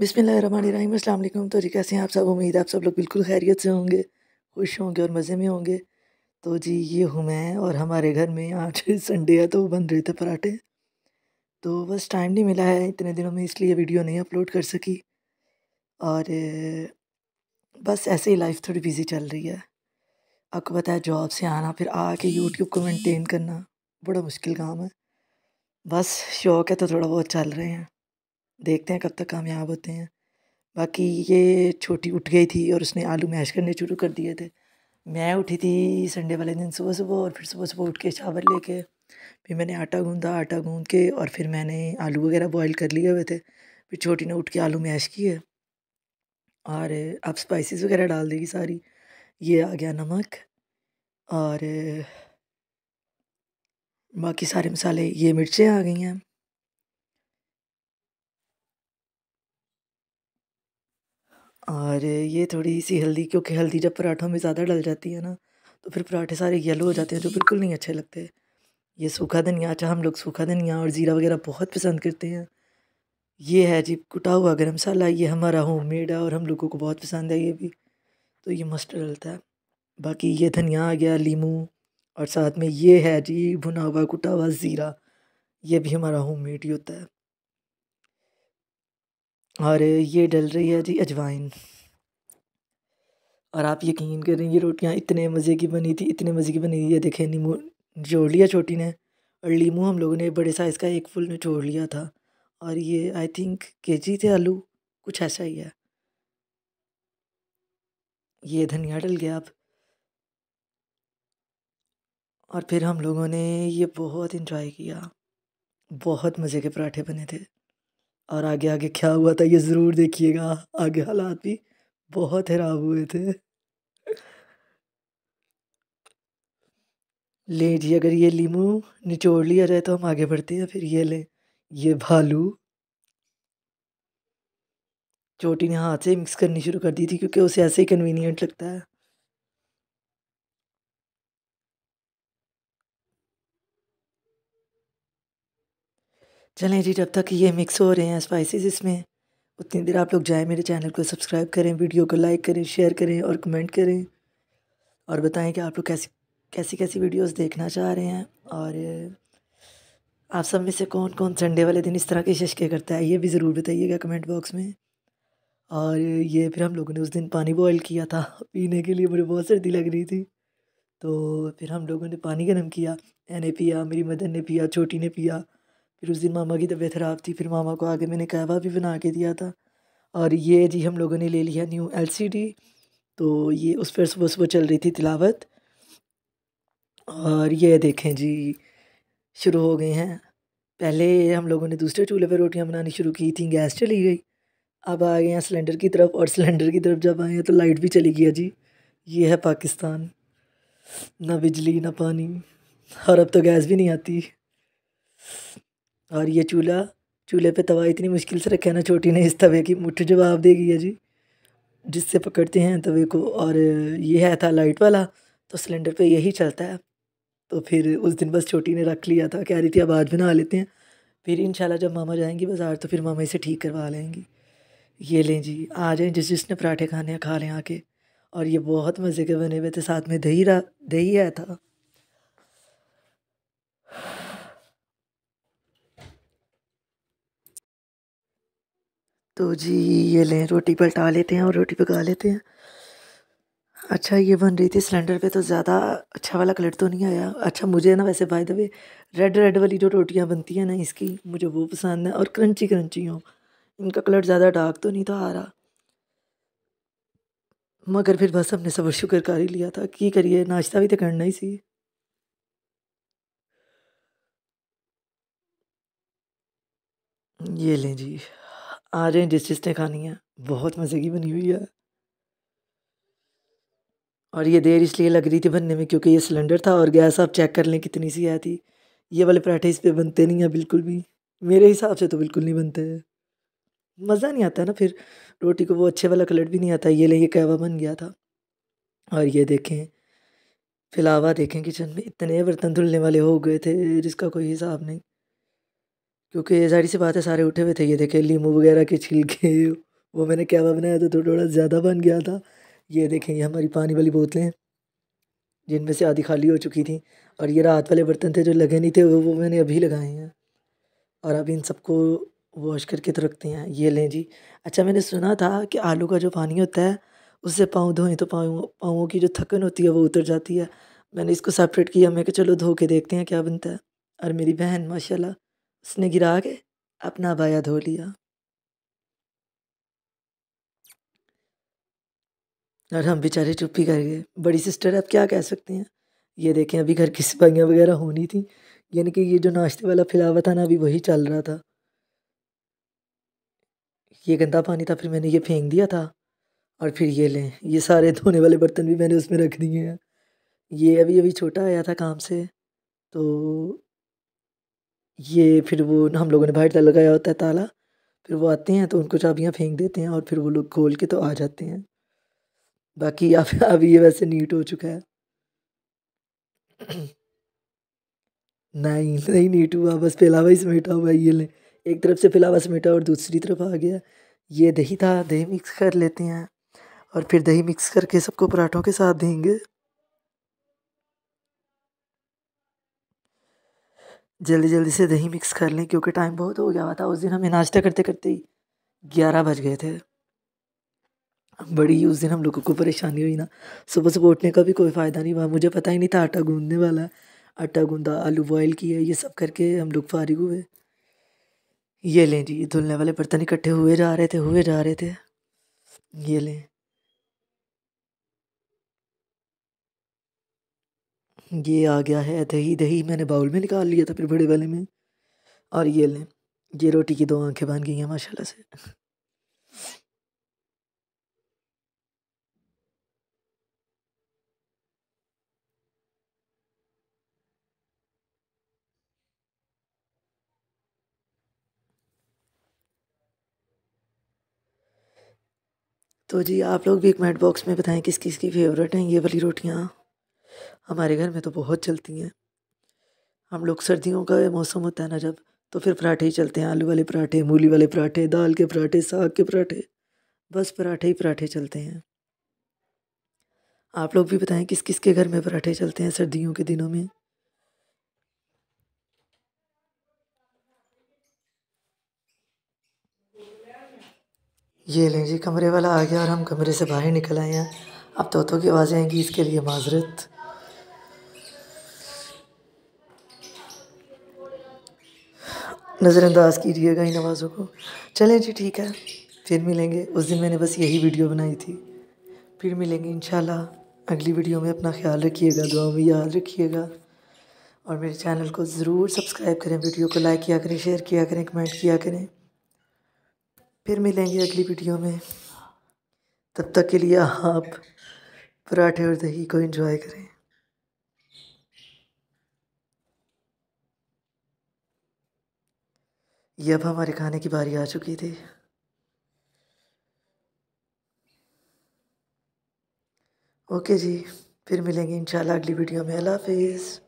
बिसमीम अल्लाम तो जी कैसे हैं आप सब उम्मीद आप सब लोग बिल्कुल खैरियत से होंगे खुश होंगे और मज़े में होंगे तो जी ये हूँ मैं और हमारे घर में आज संडे है तो बन रहे थे पराठे तो बस टाइम नहीं मिला है इतने दिनों में इसलिए वीडियो नहीं अपलोड कर सकी और बस ऐसे ही लाइफ थोड़ी बिज़ी चल रही है आपको पता है जॉब से आना फिर आके यूट्यूब को मेनटेन करना बड़ा मुश्किल काम है बस शौक़ है तो थोड़ा बहुत चल रहे हैं देखते हैं कब तक कामयाब होते हैं बाकी ये छोटी उठ गई थी और उसने आलू मैश करने शुरू कर दिए थे मैं उठी थी संडे वाले दिन सुबह सुबह और फिर सुबह सुबह उठ के चावल लेके फिर मैंने आटा गूंदा आटा गूंद के और फिर मैंने आलू वगैरह बॉईल कर लिए हुए थे फिर छोटी ने उठ के आलू मैश किए और आप स्पाइसेस वगैरह डाल देगी सारी ये आ गया नमक और बाकी सारे मसाले ये मिर्चें आ गई हैं और ये थोड़ी सी हल्दी क्योंकि हल्दी जब पराठों में ज़्यादा डल जाती है ना तो फिर पराठे सारे येलो हो जाते हैं जो बिल्कुल नहीं अच्छे लगते ये सूखा धनिया अच्छा हम लोग सूखा धनिया और ज़ीरा वगैरह बहुत पसंद करते हैं ये है जी कुटा हुआ गर्म मसाला ये हमारा होम मेड है और हम लोगों को बहुत पसंद है ये भी तो ये मस्त डलता है बाकी ये धनिया आ गया लीमू और साथ में ये है जी भुना हुआ कुटा हुआ ज़ीरा ये भी हमारा होम मेड ही होता है और ये डल रही है जी अजवाइन और आप यकीन करें ये रोटियाँ इतने मज़े की बनी थी इतने मज़े की बनी थी ये देखें नींबू जोड़ लिया छोटी ने और लीमू हम लोगों ने बड़े साइज़ का एक फुल निचोड़ लिया था और ये आई थिंक के जी थे आलू कुछ ऐसा ही है ये धनिया डल गया अब और फिर हम लोगों ने ये बहुत इन्जॉय किया बहुत मज़े के पराठे बने थे और आगे आगे क्या हुआ था ये ज़रूर देखिएगा आगे हालात भी बहुत खराब हुए थे ले जी अगर ये लीम निचोड़ लिया जाए तो हम आगे बढ़ते हैं फिर ये लें ये भालू चोटी ने हाथ से मिक्स करनी शुरू कर दी थी क्योंकि उसे ऐसे ही कन्वीनियंट लगता है चलें जी जब तक ये मिक्स हो रहे हैं स्पाइसेस इसमें उतनी देर आप लोग जाएँ मेरे चैनल को सब्सक्राइब करें वीडियो को लाइक करें शेयर करें और कमेंट करें और बताएं कि आप लोग कैसी कैसी कैसी वीडियोस देखना चाह रहे हैं और आप सब में से कौन कौन संडे वाले दिन इस तरह के शशके करता है ये भी ज़रूर बताइएगा कमेंट बॉक्स में और ये फिर हम लोगों ने उस दिन पानी बॉयल किया था पीने के लिए मुझे बहुत सर्दी लग रही थी तो फिर हम लोगों ने पानी गर्म किया मैंने पिया मेरी मदर ने पिया छोटी ने पिया फिर उस दिन मामा की तबीयत ख़राब थी फिर मामा को आगे मैंने कहवा भी बना के दिया था और ये जी हम लोगों ने ले लिया न्यू एल तो ये उस पर सुबह सुबह चल रही थी तिलावत और ये देखें जी शुरू हो गए हैं पहले हम लोगों ने दूसरे चूल्हे पर रोटियां बनानी शुरू की थी गैस चली गई अब आ गए हैं सिलेंडर की तरफ और सिलेंडर की तरफ जब आए हैं तो लाइट भी चली गया जी ये है पाकिस्तान ना बिजली ना पानी और अब तो गैस भी नहीं आती और ये चूल्हा चूल्हे पे तवा इतनी मुश्किल से रखा है ना छोटी ने इस तवे की मुठ जवाब देगी है जी जिससे पकड़ते हैं तवे को और ये है था लाइट वाला तो सिलेंडर पे यही चलता है तो फिर उस दिन बस छोटी ने रख लिया था कह रही थी अब आज बना लेते हैं फिर इंशाल्लाह जब मामा जाएंगी बाज़ार तो फिर मामा इसे ठीक करवा लेंगी ये लें जी आ जाएँ जिस जिसने पराठे खाने खा लें आके और ये बहुत मज़े के बने हुए थे साथ में दही रा दही आया था तो जी ये लें रोटी पलटा लेते हैं और रोटी पका लेते हैं अच्छा ये बन रही थी सिलेंडर पे तो ज़्यादा अच्छा वाला कलर तो नहीं आया अच्छा मुझे ना वैसे by the way red red वाली जो रोटियाँ बनती हैं ना इसकी मुझे वो पसंद है और क्रंची क्रंची हो इनका कलर ज़्यादा डार्क तो नहीं था आ रहा मगर फिर बस हमने सबर शुक्र कर ही लिया था की करिए नाश्ता भी तो करना ही सी ये लें जी आज इन जिस ने खानी है बहुत मज़े की बनी हुई है और ये देर इसलिए लग रही थी बनने में क्योंकि ये सिलेंडर था और गैस आप चेक कर लें कितनी सी आई थी ये वाले पराठे इस पर बनते नहीं हैं बिल्कुल भी मेरे हिसाब से तो बिल्कुल नहीं बनते हैं मज़ा नहीं आता ना फिर रोटी को वो अच्छे वाला कलर भी नहीं आता ये लें ये कहवा बन गया था और ये देखें फिलावा देखें किचन में इतने बर्तन धुलने वाले हो गए थे जिसका कोई हिसाब नहीं क्योंकि ये जारी सी बात है सारे उठे हुए थे ये देखे लीमू वगैरह के छिलके वो मैंने क्या बनाया था तो थोड़ा थोड़ा ज़्यादा बन गया था ये देखें ये हमारी पानी वाली बोतलें जिनमें से आधी खाली हो चुकी थी और ये रात वाले बर्तन थे जो लगे नहीं थे वो वो मैंने अभी लगाए हैं और अब इन सबको वॉश करके तो रखते हैं ये लें जी अच्छा मैंने सुना था कि आलू का जो पानी होता है उससे पाँव धोएं तो पाँव पाँवों की जो थकन होती है वो उतर जाती है मैंने इसको सेपरेट किया मैं कि चलो धो के देखते हैं क्या बनता है और मेरी बहन माशाल्लाह उसने गिरा के अपना बाया धो लिया और हम बेचारे चुप्पी कर गए बड़ी सिस्टर आप क्या कह सकते हैं ये देखें अभी घर की सिपाहियाँ वगैरह होनी थी यानी कि ये जो नाश्ते वाला फिलावा था ना अभी वही चल रहा था ये गंदा पानी था फिर मैंने ये फेंक दिया था और फिर ये लें ये सारे धोने वाले बर्तन भी मैंने उसमें रख दिए हैं ये अभी अभी छोटा आया था काम से तो ये फिर वो हम लोगों ने बाहर लगाया होता है ताला फिर वो आते हैं तो उनको चाबियाँ फेंक देते हैं और फिर वो लोग खोल के तो आ जाते हैं बाकी अब अब ये वैसे नीट हो चुका है नहीं नहीं नीट हुआ बस फैलावा ही समेटा हुआ ये ले एक तरफ से फैलावा समेटा और दूसरी तरफ आ गया ये दही था दही मिक्स कर लेते हैं और फिर दही मिक्स करके सबको पराठों के साथ देंगे जल्दी जल्दी से दही मिक्स कर लें क्योंकि टाइम बहुत हो गया हुआ था उस दिन हमें नाश्ता करते करते ही ग्यारह बज गए थे बड़ी उस दिन हम लोगों को परेशानी हुई ना सुबह सुबह उठने का भी कोई फ़ायदा नहीं हुआ मुझे पता ही नहीं था आटा गूंदने वाला आटा गूंदा आलू बॉयल किया ये सब करके हम लोग फारिग हुए ये लें जी धुलने वाले बर्तन इकट्ठे हुए जा रहे थे हुए जा रहे थे ये लें ये आ गया है दही दही मैंने बाउल में निकाल लिया था फिर बड़े वाले में और ये लें ये रोटी की दो आंखें बन गई हैं माशाल्लाह से तो जी आप लोग भी कमेंट बॉक्स में बताएं किस किस की फेवरेट हैं ये वाली रोटियाँ हमारे घर में तो बहुत चलती हैं हम लोग सर्दियों का मौसम होता है ना जब तो फिर पराठे ही चलते हैं आलू वाले पराठे मूली वाले पराठे दाल के पराठे साग के पराठे बस पराठे ही पराठे चलते हैं आप लोग भी बताएं किस किस के घर में पराठे चलते हैं सर्दियों के दिनों में ये लें जी कमरे वाला आ गया और हम कमरे से बाहर निकल आए हैं अब तोतों की आवाज़ें आएंगी इसके लिए माजरत नज़रअंदाज कीजिएगा इन आवाज़ों को चलें जी ठीक है फिर मिलेंगे उस दिन मैंने बस यही वीडियो बनाई थी फिर मिलेंगे इन अगली वीडियो में अपना ख्याल रखिएगा दुआ में याद रखिएगा और मेरे चैनल को ज़रूर सब्सक्राइब करें वीडियो को लाइक किया करें शेयर किया करें कमेंट किया करें फिर मिलेंगे अगली वीडियो में तब तक के लिए आप पराठे और दही को एंजॉय करें ये अब हमारे खाने की बारी आ चुकी थी ओके जी फिर मिलेंगे इंशाल्लाह अगली वीडियो में अल्लाह हाफिज़